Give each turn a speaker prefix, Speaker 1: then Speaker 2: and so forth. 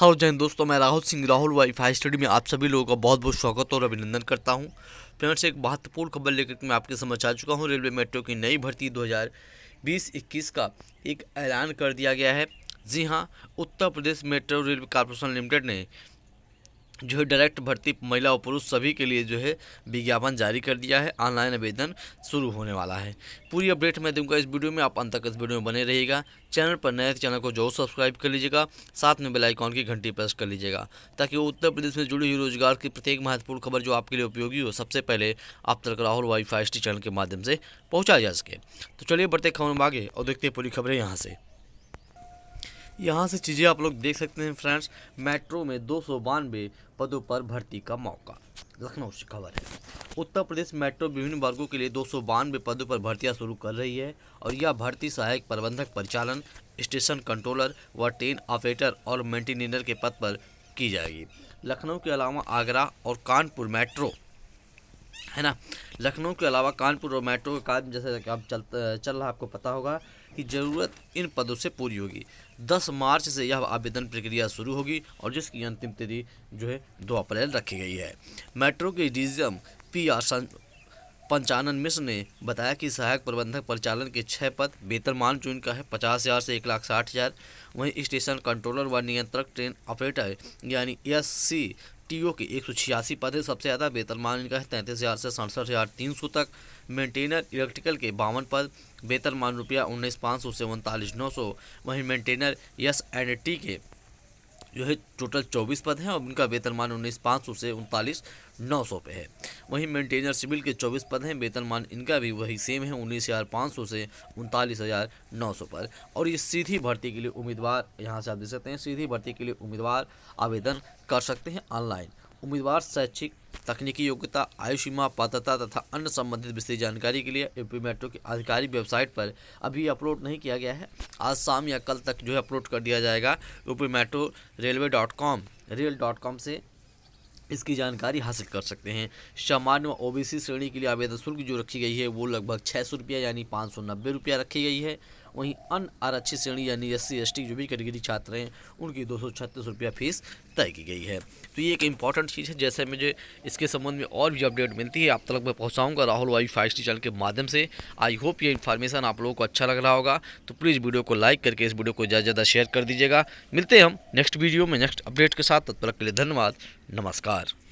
Speaker 1: hello जैन दोस्तों मैं Rahul Singh Rahul Y five study में आप सभी लोगों का बहुत बहुत स्वागत और अभिनंदन करता हूं फ्रेंड्स एक महत्वपूर्ण खबर लेकर मैं आपके समझ आ चुका हूं रेलवे मेट्रो की नई भर्ती 2020-21 का एक ऐलान कर दिया गया है जी हां Uttar Pradesh metro railway corporation limited ने जो है डायरेक्ट भर्ती महिला और पुरुष सभी के लिए जो है विज्ञापन जारी कर दिया है ऑनलाइन आवेदन शुरू होने वाला है पूरी अपडेट मैं दूंगा इस वीडियो में आप अंत तक इस वीडियो में बने रहिएगा चैनल पर नए तो चैनल को जरूर सब्सक्राइब कर लीजिएगा साथ में बेल आइकॉन की घंटी प्रेस कर लीजिएगा ताकि उत्तर प्रदेश में जुड़ी हुई रोजगार की प्रत्येक महत्वपूर्ण खबर जो आपके लिए उपयोगी हो सबसे पहले आप तक राहुल वाई फाइव चैनल के माध्यम से पहुँचा जा सके तो चलिए बढ़ते खबर में आगे और देखते हैं पूरी खबरें यहाँ से यहाँ से चीज़ें आप लोग देख सकते हैं फ्रेंड्स मेट्रो में दो पदों पर भर्ती का मौका लखनऊ से खबर है उत्तर प्रदेश मेट्रो विभिन्न वर्गों के लिए दो पदों पर भर्तियां शुरू कर रही है और यह भर्ती सहायक प्रबंधक परिचालन स्टेशन कंट्रोलर व ट्रेन ऑपरेटर और मेंटेनेंटर के पद पर की जाएगी लखनऊ के अलावा आगरा और कानपुर मेट्रो है ना लखनऊ के अलावा कानपुर और मेट्रो का काम जैसे कि अब चल चल रहा आपको पता होगा कि ज़रूरत इन पदों से पूरी होगी दस मार्च से यह आवेदन प्रक्रिया शुरू होगी और जिसकी अंतिम तिथि जो है दो अप्रैल रखी गई है मेट्रो के M P R Panchanan Mishra ने बताया कि सहायक प्रबंधक परिचालन के छः पद मान चुन का है पचास हज़ार से एक लाख साठ हज़ार वहीं स्टेशन कंट्रोलर व नियंत्रक ट्रेन ऑपरेटर यानी एस सी टीओ के एक सौ छियासी पद है सबसे ज़्यादा बेतरमान इनका है तैंतीस हज़ार से सड़सठ हज़ार तीन सौ तक मेंटेनर इलेक्ट्रिकल के बावन पद बेतरमान रुपया उन्नीस पाँच सौ से उनतालीस नौ सौ वहीं मेंटेनर यस एंड टी के जो है टोटल 24 पद हैं और इनका वेतनमान उन्नीस पाँच सौ से उनतालीस नौ सौ पे है वहीं मेंटेनर सिविल के 24 पद हैं वेतनमान इनका भी वही सेम है उन्नीस हज़ार पाँच सौ से उनतालीस हज़ार नौ सौ पर और ये सीधी भर्ती के लिए उम्मीदवार यहाँ से आप देख सकते हैं सीधी भर्ती के लिए उम्मीदवार आवेदन कर सकते हैं ऑनलाइन उम्मीदवार शैक्षिक तकनीकी योग्यता आयु सीमा पात्रता तथा अन्य संबंधित विस्तृत जानकारी के लिए यूपी मेट्रो की आधिकारिक वेबसाइट पर अभी अपलोड नहीं किया गया है आज शाम या कल तक जो है अपलोड कर दिया जाएगा UP metro railway dot com rail dot com से इसकी जानकारी हासिल कर सकते हैं सामान्य ओ बी सी श्रेणी के लिए आवेदन शुल्क जो रखी गई है वो लगभग छः सौ रुपया यानी पाँच सौ नब्बे रुपया रखी गई है वहीं अन आरक्षित श्रेणी यानी एस सी एस जो भी कैटेगरी छात्र हैं उनकी दो सौ फीस तय की गई है तो ये एक इंपॉर्टेंट चीज़ है जैसे मुझे इसके संबंध में और भी अपडेट मिलती है आप तक मैं पहुँचाऊँगा Rahul Y five study channel के माध्यम से आई होप ये इन्फॉर्मेशन आप लोगों को अच्छा लग रहा होगा तो प्लीज़ वीडियो को लाइक करके इस वीडियो को ज़्यादा ज़्यादा शेयर कर दीजिएगा मिलते हैं हम नेक्स्ट वीडियो में नेक्स्ट अपडेट के साथ तत्पर के लिए धन्यवाद नमस्कार